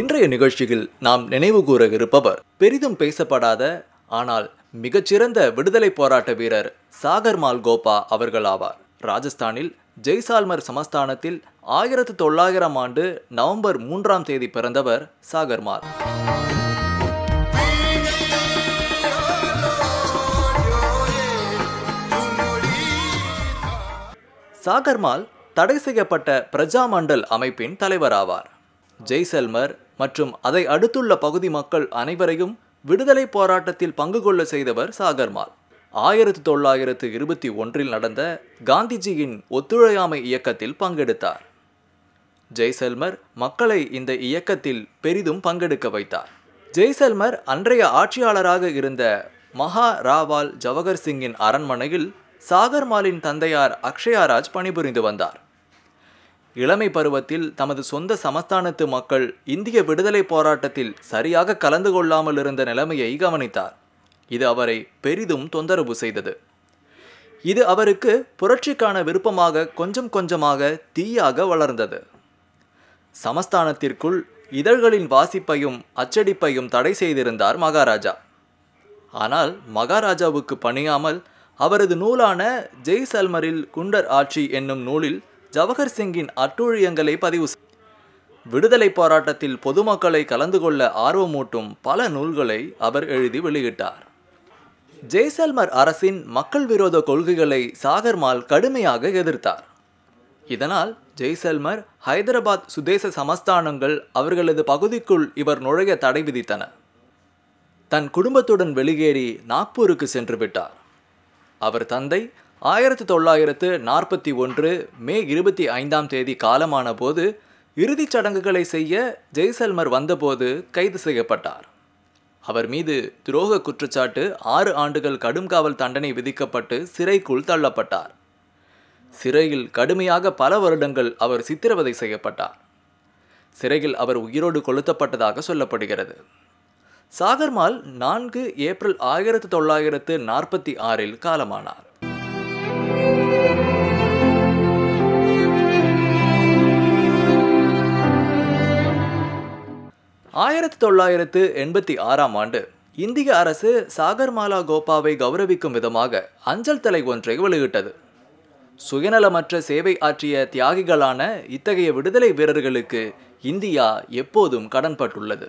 இன்றைய நிகழ்ச்சியில் நாம் நினைவுகூர இருப்பவர் பெரிதும் பேசப்படாத ஆனால் மிகச்சிறந்த விடுதலை போராட்ட வீரர் சாகர்மால் கோபா அவர்கள் ஆவார் ராஜஸ்தானில் ஜெய்சால்மர் சமஸ்தானத்தில் ஆயிரத்து தொள்ளாயிரம் ஆண்டு நவம்பர் மூன்றாம் தேதி பிறந்தவர் சாகர்மால் சாகர்மால் தடை செய்யப்பட்ட பிரஜா மண்டல் அமைப்பின் தலைவர் ஆவார் ஜெய்சல்மர் மற்றும் அதை அடுத்துள்ள பகுதி மக்கள் அனைவரையும் விடுதலை போராட்டத்தில் பங்கு கொள்ள செய்தவர் சாகர்மால் ஆயிரத்தி தொள்ளாயிரத்து இருபத்தி ஒன்றில் நடந்த காந்திஜியின் ஒத்துழையாமை இயக்கத்தில் பங்கெடுத்தார் ஜெய்சல்மர் மக்களை இந்த இயக்கத்தில் பெரிதும் பங்கெடுக்க வைத்தார் ஜெய்சல்மர் அன்றைய ஆட்சியாளராக இருந்த மகா ராவால் ஜவஹர் சிங்கின் அரண்மனையில் சாகர்மாலின் தந்தையார் அக்ஷயாராஜ் பணிபுரிந்து வந்தார் இளமை பருவத்தில் தமது சொந்த சமஸ்தானத்து மக்கள் இந்திய விடுதலை போராட்டத்தில் சரியாக கலந்து கொள்ளாமல் இருந்த நிலைமையை கவனித்தார் இது அவரை பெரிதும் தொந்தரவு செய்தது இது அவருக்கு புரட்சிக்கான விருப்பமாக கொஞ்சம் கொஞ்சமாக தீயாக வளர்ந்தது சமஸ்தானத்திற்குள் இதழ்களின் வாசிப்பையும் அச்சடிப்பையும் தடை செய்திருந்தார் மகாராஜா ஆனால் மகாராஜாவுக்கு பணியாமல் அவரது நூலான ஜெய்சல்மரில் குண்டர் ஆட்சி என்னும் நூலில் ஜவஹர் சிங்கின் அட்டூழியங்களை பதிவு விடுதலை போராட்டத்தில் பொதுமக்களை கலந்து கொள்ள ஆர்வமூட்டும் பல நூல்களை அவர் எழுதி வெளியிட்டார் ஜெய்சல்மர் அரசின் மக்கள் விரோத கொள்கைகளை சாகர்மால் கடுமையாக எதிர்த்தார் இதனால் ஜெய்சல்மர் ஹைதராபாத் சுதேச சமஸ்தானங்கள் அவர்களது பகுதிக்குள் இவர் நுழைய தடை விதித்தன தன் குடும்பத்துடன் வெளியேறி நாக்பூருக்கு சென்று விட்டார் அவர் தந்தை ஆயிரத்தி தொள்ளாயிரத்து நாற்பத்தி ஒன்று மே இருபத்தி ஐந்தாம் தேதி காலமான போது இறுதிச் சடங்குகளை செய்ய ஜெய்சல்மர் வந்தபோது கைது செய்யப்பட்டார் அவர் மீது துரோக குற்றச்சாட்டு ஆறு ஆண்டுகள் கடும் காவல் தண்டனை விதிக்கப்பட்டு சிறைக்குள் தள்ளப்பட்டார் சிறையில் கடுமையாக பல வருடங்கள் அவர் சித்திரவதை செய்யப்பட்டார் சிறையில் அவர் உயிரோடு கொளுத்தப்பட்டதாக சொல்லப்படுகிறது சாகர்மால் நான்கு ஏப்ரல் ஆயிரத்தி தொள்ளாயிரத்து நாற்பத்தி ஆறில் காலமானார் ஆயிரத்தி தொள்ளாயிரத்து எண்பத்தி ஆறாம் ஆண்டு இந்திய அரசு சாகர்மாலா கோபாவை கௌரவிக்கும் விதமாக அஞ்சல் தலை ஒன்றை வெளியிட்டது சுயநலமற்ற சேவை ஆற்றிய தியாகிகளான இத்தகைய விடுதலை வீரர்களுக்கு இந்தியா எப்போதும் கடன்பட்டுள்ளது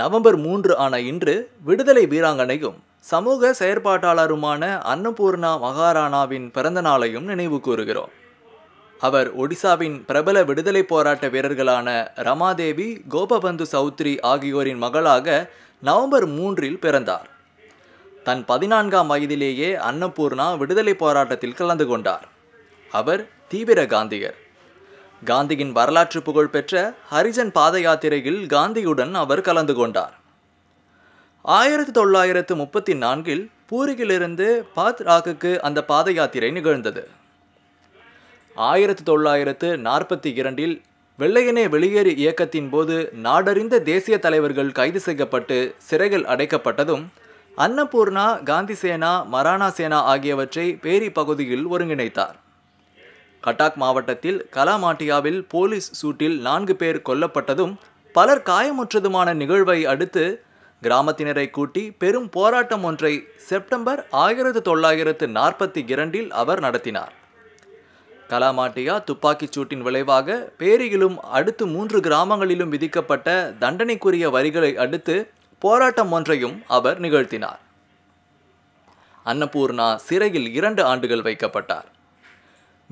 நவம்பர் மூன்று ஆன இன்று விடுதலை வீராங்கனையும் சமூக செயற்பாட்டாளருமான அன்னபூர்ணா மகாராணாவின் பிறந்த நாளையும் நினைவு கூறுகிறோம் அவர் ஒடிசாவின் பிரபல விடுதலை போராட்ட வீரர்களான ரமாதேவி கோபபந்து சௌத்ரி ஆகியோரின் மகளாக நவம்பர் மூன்றில் பிறந்தார் தன் பதினான்காம் வயதிலேயே அன்னபூர்ணா விடுதலை போராட்டத்தில் கலந்து கொண்டார் அவர் தீவிர காந்தியர் காந்தியின் வரலாற்று புகழ்பெற்ற ஹரிஜன் பாத யாத்திரையில் காந்தியுடன் அவர் கலந்து கொண்டார் ஆயிரத்தி தொள்ளாயிரத்து முப்பத்தி நான்கில் பூரியிலிருந்து பாத்ராக்குக்கு அந்த பாத யாத்திரை நிகழ்ந்தது ஆயிரத்தி தொள்ளாயிரத்து நாற்பத்தி இரண்டில் வெள்ளையனே வெளியேறு இயக்கத்தின் போது நாடறிந்த தேசிய தலைவர்கள் கைது செய்யப்பட்டு சிறைகள் அடைக்கப்பட்டதும் அன்னபூர்ணா காந்தி சேனா மராணா சேனா ஆகியவற்றை பேரி பகுதியில் ஒருங்கிணைத்தார் கட்டாக் மாவட்டத்தில் கலாமாட்டியாவில் போலீஸ் சூட்டில் நான்கு பேர் கொல்லப்பட்டதும் பலர் காயமுற்றதுமான நிகழ்வை அடுத்து கிராமத்தினரை கூட்டி பெரும் போராட்டம் ஒன்றை செப்டம்பர் ஆயிரத்து தொள்ளாயிரத்து நாற்பத்தி இரண்டில் அவர் நடத்தினார் கலாமாட்டியா துப்பாக்கிச் சூட்டின் விளைவாக பேரியிலும் அடுத்து மூன்று கிராமங்களிலும் விதிக்கப்பட்ட தண்டனைக்குரிய வரிகளை அடுத்து போராட்டம் ஒன்றையும் அவர் நிகழ்த்தினார் அன்னபூர்ணா சிறையில் இரண்டு ஆண்டுகள் வைக்கப்பட்டார்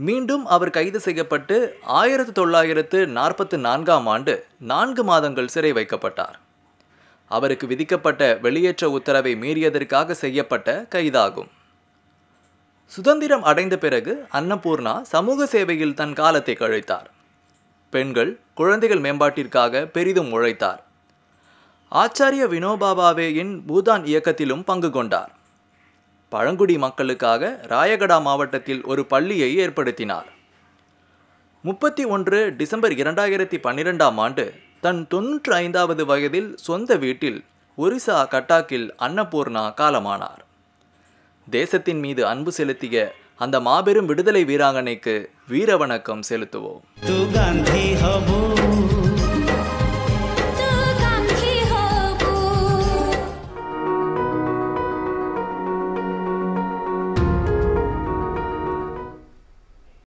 மீண்டும் அவர் கைது செய்யப்பட்டு ஆயிரத்து தொள்ளாயிரத்து நாற்பத்து நான்காம் ஆண்டு நான்கு மாதங்கள் சிறை வைக்கப்பட்டார் அவருக்கு விதிக்கப்பட்ட வெளியேற்ற உத்தரவை மீறியதற்காக செய்யப்பட்ட கைதாகும் சுதந்திரம் அடைந்த பிறகு அன்னபூர்ணா சமூக சேவையில் தன் காலத்தை கழித்தார் பெண்கள் குழந்தைகள் மேம்பாட்டிற்காக பெரிதும் உழைத்தார் ஆச்சாரிய வினோபாபாவேயின் பூதான் இயக்கத்திலும் பங்கு கொண்டார் பழங்குடி மக்களுக்காக ராயகடா மாவட்டத்தில் ஒரு பள்ளியை ஏற்படுத்தினார் முப்பத்தி ஒன்று டிசம்பர் இரண்டாயிரத்தி பன்னிரெண்டாம் ஆண்டு தன் தொன்னூற்று ஐந்தாவது வயதில் சொந்த வீட்டில் ஒரிசா கட்டாக்கில் அன்னபூர்ணா காலமானார் தேசத்தின் மீது அன்பு செலுத்திய அந்த மாபெரும் விடுதலை வீராங்கனைக்கு வீரவணக்கம் செலுத்துவோம்